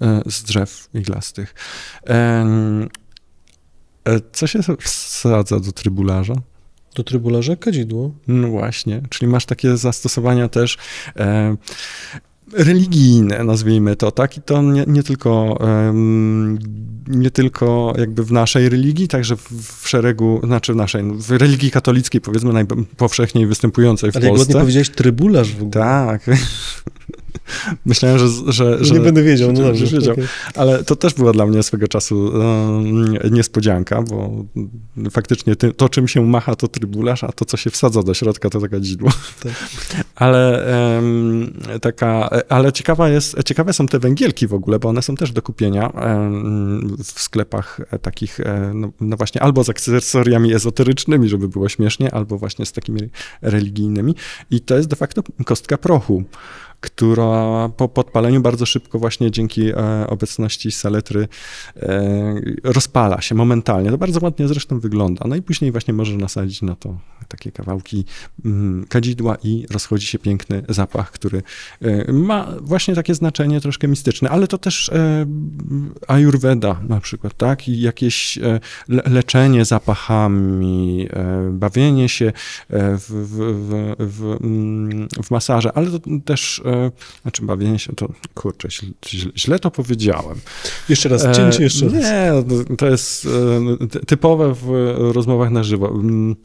e, z drzew iglastych. E, co się wsadza do trybularza? Do trybularza kadzidło. No właśnie, czyli masz takie zastosowania też religijne, nazwijmy to, tak? I to nie, nie, tylko, nie tylko jakby w naszej religii, także w szeregu, znaczy w naszej, w religii katolickiej powiedzmy najpowszechniej występującej w Ale Polsce. Ale jak ładnie powiedziałeś, trybularz w ogóle. Tak. Myślałem, że, że, że... Nie będę wiedział, no dobrze. Wiedział. Okay. Ale to też była dla mnie swego czasu e, niespodzianka, bo faktycznie ty, to, czym się macha, to trybularz, a to, co się wsadza do środka, to taka dzidło. Tak. [LAUGHS] Ale taka... E, ale ciekawa jest, ciekawe są te węgielki w ogóle, bo one są też do kupienia w sklepach e, takich, no, no, właśnie, albo z akcesoriami ezoterycznymi, żeby było śmiesznie, albo właśnie z takimi religijnymi. I to jest de facto kostka prochu która po podpaleniu bardzo szybko właśnie dzięki e, obecności saletry e, rozpala się momentalnie. To bardzo ładnie zresztą wygląda. No i później właśnie może nasadzić na to takie kawałki mm, kadzidła i rozchodzi się piękny zapach, który e, ma właśnie takie znaczenie troszkę mistyczne, ale to też ayurveda na przykład, tak? I jakieś leczenie zapachami, bawienie się w, w, w, mm, w masaże, ale to też E, znaczy bawienie się to, kurczę, źle, źle to powiedziałem. Jeszcze raz, cięcie jeszcze raz. E, nie, no, to jest e, typowe w rozmowach na żywo mm,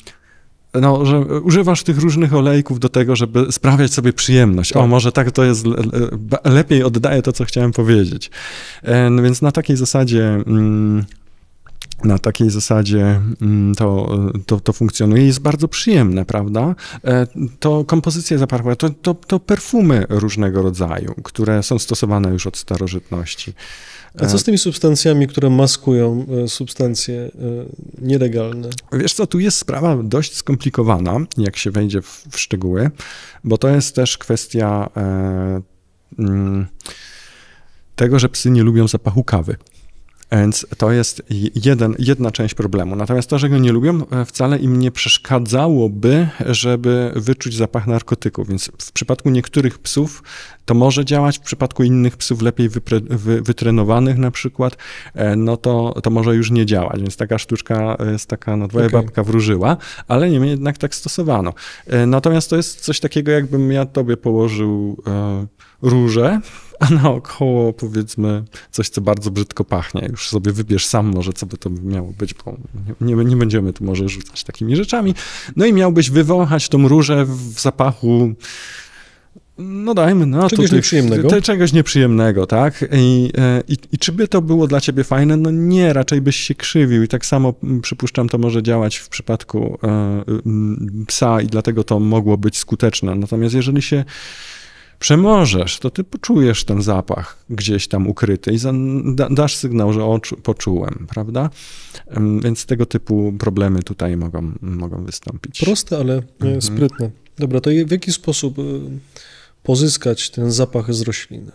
no, że używasz tych różnych olejków do tego, żeby sprawiać sobie przyjemność. O, tak. może tak to jest, lepiej oddaje to, co chciałem powiedzieć. No więc na takiej zasadzie mm, na takiej zasadzie mm, to, to, to, funkcjonuje. Jest bardzo przyjemne, prawda? E, to kompozycje zapachowe, to, to, to, perfumy różnego rodzaju, które są stosowane już od starożytności. A co z tymi substancjami, które maskują e, substancje e, nielegalne? Wiesz co, tu jest sprawa dość skomplikowana, jak się wejdzie w, w szczegóły, bo to jest też kwestia e, mm, tego, że psy nie lubią zapachu kawy. Więc to jest jeden, jedna część problemu. Natomiast to, że go nie lubią, e, wcale im nie przeszkadzałoby, żeby wyczuć zapach narkotyków. Więc w przypadku niektórych psów to może działać, w przypadku innych psów lepiej wypre- wy- wytrenowanych na przykład, e, no to, to może już nie działać. Więc taka sztuczka e, jest taka, no twoja okay. babka wróżyła, ale niemniej jednak tak stosowano. Natomiast to jest coś takiego, jakbym ja tobie położył róże, a naokoło powiedzmy coś, co bardzo brzydko pachnie. Już sobie wybierz sam może, co by to miało być, bo nie, nie będziemy tu może rzucać takimi rzeczami. No i miałbyś wywąchać tą różę w zapachu no dajmy na no, czegoś to. Nieprzyjemnego. Te, czegoś nieprzyjemnego, tak? I, e, I, i, czy by to było dla ciebie fajne? No nie, raczej byś się krzywił. I tak samo przypuszczam, to może działać w przypadku y, y, psa i dlatego to mogło być skuteczne. Natomiast jeżeli się przemożesz, to ty poczujesz ten zapach gdzieś tam ukryty i dasz sygnał, że poczułem, prawda? Więc tego typu problemy tutaj mogą, mogą wystąpić. Proste, ale e, mhm. sprytne. Dobra, to w jaki sposób e, pozyskać ten zapach z rośliny?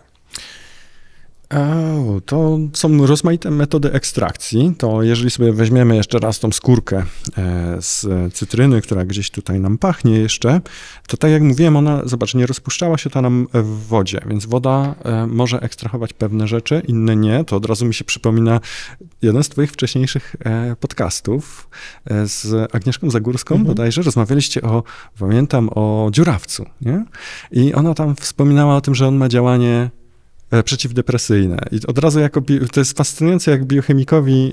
To są rozmaite metody ekstrakcji. To jeżeli sobie weźmiemy jeszcze raz tą skórkę e, z cytryny, która gdzieś tutaj nam pachnie jeszcze, to tak jak mówiłem, ona, zobacz, nie rozpuszczała się ta nam e, w wodzie, więc woda e, może ekstrahować pewne rzeczy, inne nie. To od razu mi się przypomina jeden z twoich wcześniejszych podcastów z Agnieszką Zagórską mhm. bodajże. Rozmawialiście o, pamiętam, o dziurawcu, nie? I ona tam wspominała o tym, że on ma działanie E, przeciwdepresyjne. I od razu jako, to jest fascynujące, jak biochemikowi,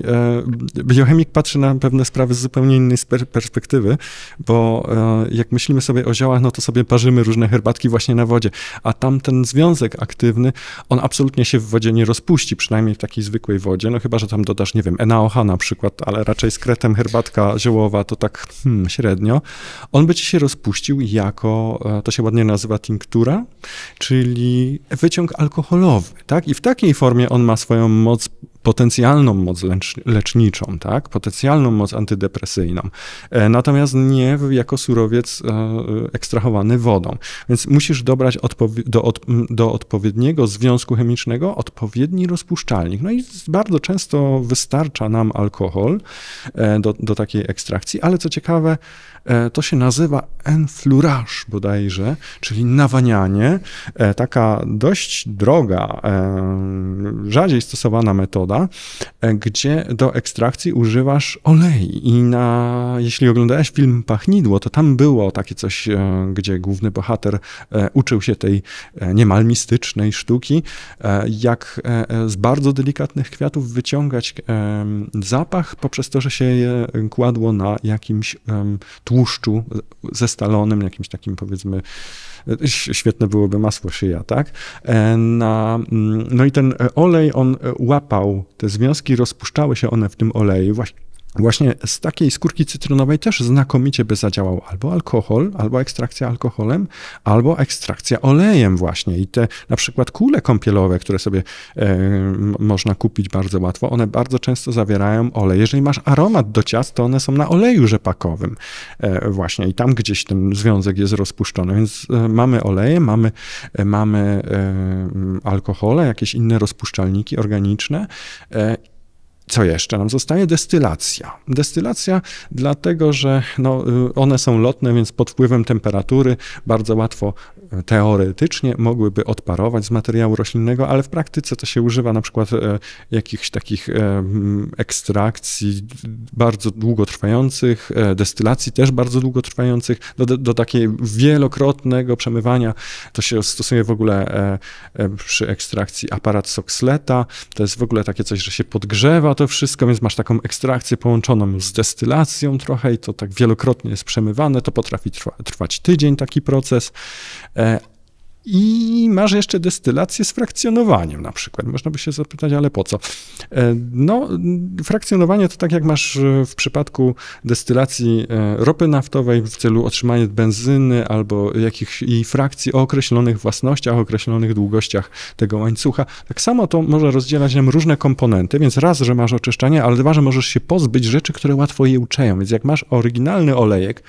e, biochemik patrzy na pewne sprawy z zupełnie innej perspektywy, bo e, jak myślimy sobie o ziołach, no to sobie parzymy różne herbatki właśnie na wodzie, a tam ten związek aktywny, on absolutnie się w wodzie nie rozpuści, przynajmniej w takiej zwykłej wodzie, no chyba, że tam dodasz, nie wiem, NaOH na przykład, ale raczej z kretem herbatka ziołowa to tak hmm, średnio. On by ci się rozpuścił jako, to się ładnie nazywa tinktura, czyli wyciąg alkoholowy, tak? I w takiej formie on ma swoją moc potencjalną moc lecz, leczniczą, tak? potencjalną moc antydepresyjną, e, natomiast nie jako surowiec e, ekstrahowany wodą. Więc musisz dobrać do, od do odpowiedniego związku chemicznego odpowiedni rozpuszczalnik. No i bardzo często wystarcza nam alkohol e, do, do takiej ekstrakcji, ale co ciekawe, to się nazywa enflurage bodajże, czyli nawanianie. Taka dość droga, rzadziej stosowana metoda, chyba, e, gdzie do ekstrakcji używasz olej. I na, jeśli oglądałeś film Pachnidło, to tam było takie coś, e, gdzie główny bohater e, uczył się tej niemal mistycznej sztuki, jak z bardzo delikatnych kwiatów wyciągać zapach poprzez to, że się je kładło na jakimś tłuszczu zestalonym, jakimś takim powiedzmy Świetne byłoby masło szyja, tak? E, na, mm, no i ten e, olej, on e, łapał te związki, rozpuszczały się one w tym oleju, właśnie Właśnie z takiej skórki cytrynowej też znakomicie by zadziałał albo alkohol, albo ekstrakcja alkoholem, albo ekstrakcja olejem właśnie. I te na przykład kule kąpielowe, które sobie e, można kupić bardzo łatwo, one bardzo często zawierają olej. Jeżeli masz aromat do ciast, to one są na oleju rzepakowym e, właśnie i tam gdzieś ten związek jest rozpuszczony. Więc e, mamy oleje, mamy, e, mamy e, alkohole, jakieś inne rozpuszczalniki organiczne e, co jeszcze nam zostaje? Destylacja. Destylacja, dlatego że no, y, one są lotne, więc pod wpływem temperatury bardzo łatwo teoretycznie mogłyby odparować z materiału roślinnego, ale w praktyce to się używa na przykład e, jakichś takich e, ekstrakcji bardzo długotrwających, e, destylacji też bardzo długotrwających, do, do, takiego wielokrotnego przemywania. To się stosuje w ogóle przy ekstrakcji aparat soksleta. To jest w ogóle takie coś, że się podgrzewa to wszystko, więc masz taką ekstrakcję połączoną z destylacją trochę i to tak wielokrotnie jest przemywane. To potrafi trwa, trwać tydzień taki proces. E, I masz jeszcze destylację z frakcjonowaniem na przykład. Można by się zapytać, ale po co? E, no, frakcjonowanie to tak jak masz e, w przypadku destylacji ropy naftowej w celu otrzymania benzyny albo jakichś jej frakcji o określonych własnościach, określonych długościach tego łańcucha. Tak samo to może rozdzielać nam różne komponenty, więc raz, że masz oczyszczanie, ale dwa, że możesz się pozbyć rzeczy, które łatwo je uczeją. Więc jak masz oryginalny olejek,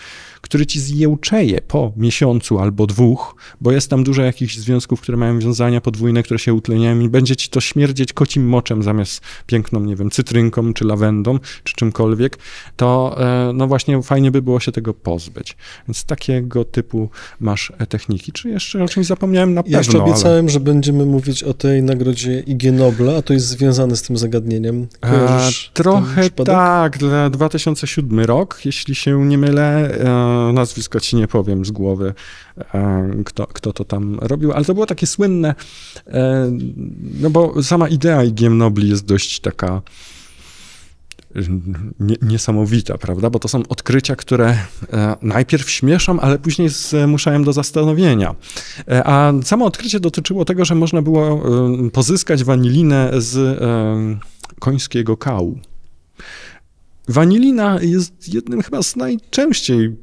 który ci zjełczeje po miesiącu albo dwóch, bo jest tam dużo jakichś związków, które mają wiązania podwójne, które się utleniają i będzie ci to śmierdzieć kocim moczem zamiast piękną, nie wiem, cytrynką czy lawendą czy czymkolwiek, to e, no właśnie fajnie by było się tego pozbyć. Więc takiego typu masz e, techniki. Czy jeszcze o czymś zapomniałem? Na pewno. Ja jeszcze obiecałem, ale... że będziemy mówić o tej nagrodzie IG Nobla, a to jest związane z tym zagadnieniem. E, a, trochę tak, dla 2007 rok, jeśli się nie mylę. E nazwisko ci nie powiem z głowy, e, kto, kto to tam robił, ale to było takie słynne, e, no bo sama idea IGM Nobli jest dość taka niesamowita, prawda? Bo to są odkrycia, które e, najpierw śmieszą, ale później zmuszają do zastanowienia. A samo odkrycie dotyczyło tego, że można było pozyskać wanilinę z końskiego kału. Wanilina jest jednym chyba z najczęściej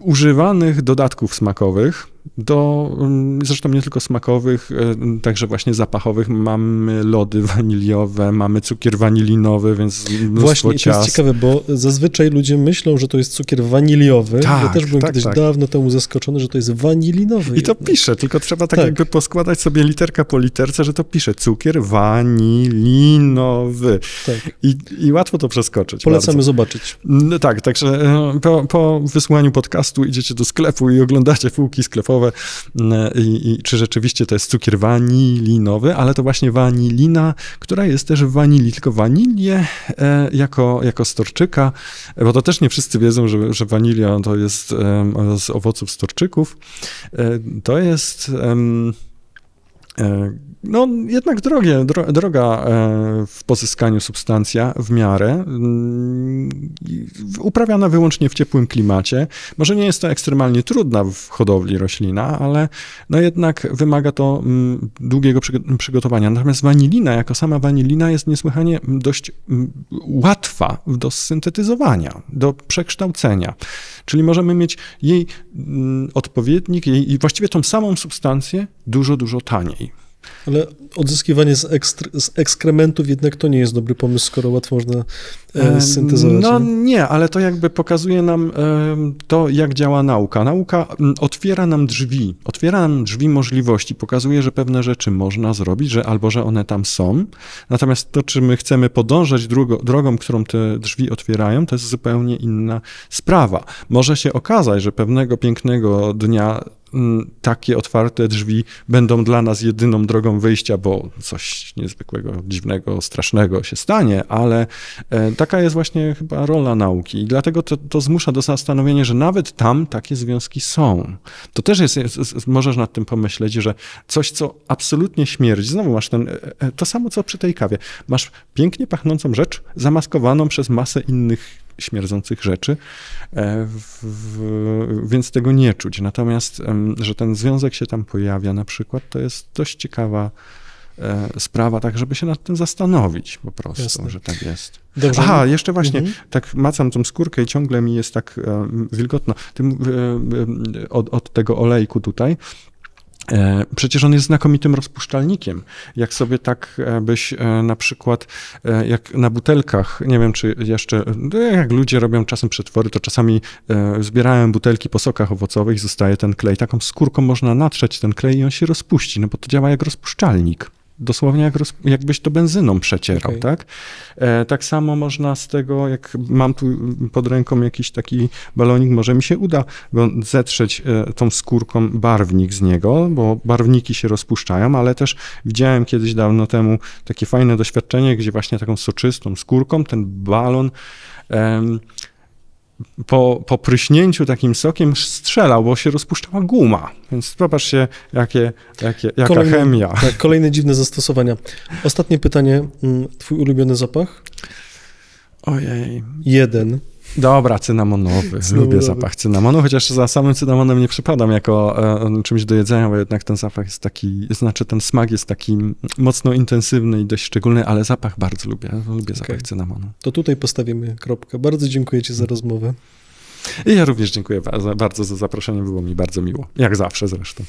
używanych dodatków smakowych do, mm, zresztą nie tylko smakowych, e, także właśnie zapachowych. Mamy lody waniliowe, mamy cukier wanilinowy, więc Właśnie, to jest ciekawe, bo zazwyczaj ludzie myślą, że to jest cukier waniliowy. Tak, ja też byłem tak, kiedyś tak. dawno temu zaskoczony, że to jest wanilinowy. I to pisze, tylko trzeba tak, tak, jakby poskładać sobie literka po literce, że to pisze cukier wanilinowy. Tak. I, I, łatwo to przeskoczyć. Polecamy bardzo. zobaczyć. No, tak, także e, po, po wysłaniu podcastu idziecie do sklepu i oglądacie półki sklepu Y, i, i czy rzeczywiście to jest cukier wanilinowy, ale to właśnie wanilina, która jest też w wanili, tylko wanilię e, jako, jako storczyka, bo to też nie wszyscy wiedzą, że, że wanilia to jest z owoców storczyków. E, to jest... E, no, jednak drogie, droga e, w pozyskaniu substancja w miarę, mm, uprawiana wyłącznie w ciepłym klimacie. Może nie jest to ekstremalnie trudna w hodowli roślina, ale no jednak wymaga to mm, długiego przygotowania. Natomiast wanilina, jako sama wanilina, jest niesłychanie mm, dość łatwa do syntetyzowania, do przekształcenia. Czyli możemy mieć jej odpowiednik, jej, właściwie tą samą substancję dużo, dużo taniej. Ale odzyskiwanie z, ekstr- z, ekskrementów jednak to nie jest dobry pomysł, skoro łatwo można e, syntezować. No nie? nie, ale to jakby pokazuje nam e, to, jak działa nauka. Nauka mm, otwiera nam drzwi, otwiera nam drzwi możliwości, pokazuje, że pewne rzeczy można zrobić, że albo że one tam są. Natomiast to, czy my chcemy podążać drugo, drogą, którą te drzwi otwierają, to jest zupełnie inna sprawa. Może się okazać, że pewnego pięknego dnia takie otwarte drzwi będą dla nas jedyną drogą wyjścia, bo coś niezwykłego, dziwnego, strasznego się stanie, ale e, taka jest właśnie chyba rola nauki i dlatego to, to zmusza do zastanowienia, że nawet tam takie związki są. To też jest, jest, możesz nad tym pomyśleć, że coś, co absolutnie śmierdzi, znowu masz ten, e, e, to samo co przy tej kawie, masz pięknie pachnącą rzecz zamaskowaną przez masę innych śmierdzących rzeczy, e, w, w, więc tego nie czuć. Natomiast, że ten związek się tam pojawia na przykład, to jest dość ciekawa e, sprawa, tak żeby się nad tym zastanowić po prostu, Jasne. że tak jest. Dobrze. Aha, jeszcze właśnie, mhm. tak macam tą skórkę i ciągle mi jest tak um, wilgotno tym, um, e, od, od tego olejku tutaj. E, przecież on jest znakomitym rozpuszczalnikiem. Jak sobie tak e, byś e, na przykład, jak na butelkach, nie wiem czy jeszcze, no, jak ludzie robią czasem przetwory, to czasami zbierałem butelki po sokach owocowych, zostaje ten klej. Taką skórką można natrzeć ten klej i on się rozpuści, no bo to działa jak rozpuszczalnik dosłownie jak, jakbyś to benzyną przecierał, okay. tak? E, tak samo można z tego, jak mam tu pod ręką jakiś taki balonik, może mi się uda go zetrzeć e, tą skórką barwnik z niego, bo barwniki się rozpuszczają, ale też widziałem kiedyś dawno temu takie fajne doświadczenie, gdzie właśnie taką soczystą skórką ten balon po, po pryśnięciu takim sokiem strzelał, bo się rozpuszczała guma. Więc popatrzcie, jakie, jakie, jaka kolejne, chemia. Tak, kolejne dziwne zastosowania. Ostatnie pytanie. Mm, twój ulubiony zapach? Ojej. Jeden. Dobra, cynamonowy. cynamonowy. Lubię zapach cynamonu, chociaż za samym cynamonem nie przypadam jako e, czymś do jedzenia, bo jednak ten zapach jest taki, znaczy ten smak jest taki mocno intensywny i dość szczególny, ale zapach bardzo lubię. Lubię zapach cynamonu. To tutaj postawimy kropkę. Bardzo dziękuję Ci za hmm. rozmowę. I ja również dziękuję bardzo za zaproszenie. Było mi bardzo miło. Jak zawsze zresztą.